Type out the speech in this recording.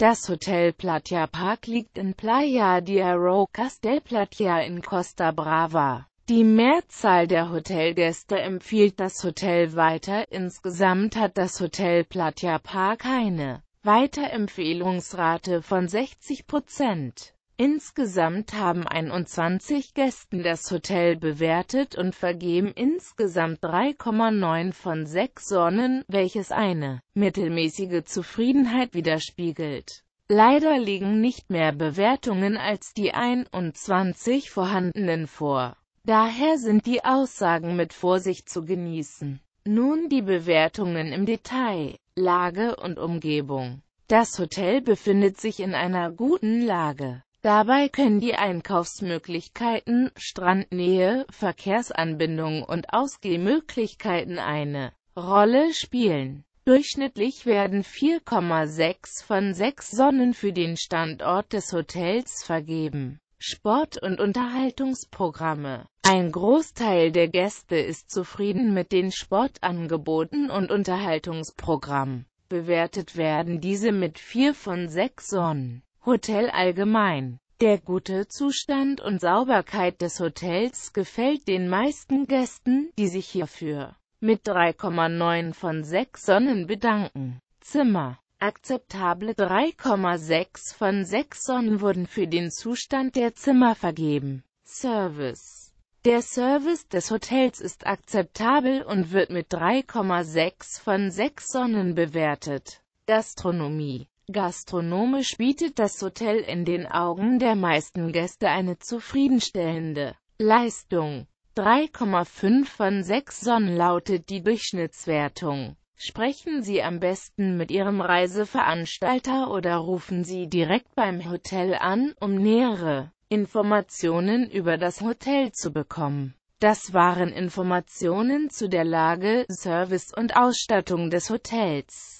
Das Hotel Platja Park liegt in Playa de Aro Castel Platja in Costa Brava. Die Mehrzahl der Hotelgäste empfiehlt das Hotel weiter, insgesamt hat das Hotel Platja Park eine Weiterempfehlungsrate von 60 Prozent. Insgesamt haben 21 Gästen das Hotel bewertet und vergeben insgesamt 3,9 von 6 Sonnen, welches eine mittelmäßige Zufriedenheit widerspiegelt. Leider liegen nicht mehr Bewertungen als die 21 vorhandenen vor. Daher sind die Aussagen mit Vorsicht zu genießen. Nun die Bewertungen im Detail, Lage und Umgebung. Das Hotel befindet sich in einer guten Lage. Dabei können die Einkaufsmöglichkeiten, Strandnähe, Verkehrsanbindung und Ausgehmöglichkeiten eine Rolle spielen. Durchschnittlich werden 4,6 von 6 Sonnen für den Standort des Hotels vergeben. Sport- und Unterhaltungsprogramme. Ein Großteil der Gäste ist zufrieden mit den Sportangeboten und Unterhaltungsprogrammen. Bewertet werden diese mit 4 von 6 Sonnen. Hotel allgemein. Der gute Zustand und Sauberkeit des Hotels gefällt den meisten Gästen, die sich hierfür mit 3,9 von 6 Sonnen bedanken. Zimmer Akzeptable 3,6 von 6 Sonnen wurden für den Zustand der Zimmer vergeben. Service Der Service des Hotels ist akzeptabel und wird mit 3,6 von 6 Sonnen bewertet. Gastronomie Gastronomisch bietet das Hotel in den Augen der meisten Gäste eine zufriedenstellende Leistung. 3,5 von 6 Sonnen lautet die Durchschnittswertung. Sprechen Sie am besten mit Ihrem Reiseveranstalter oder rufen Sie direkt beim Hotel an, um nähere Informationen über das Hotel zu bekommen. Das waren Informationen zu der Lage, Service und Ausstattung des Hotels.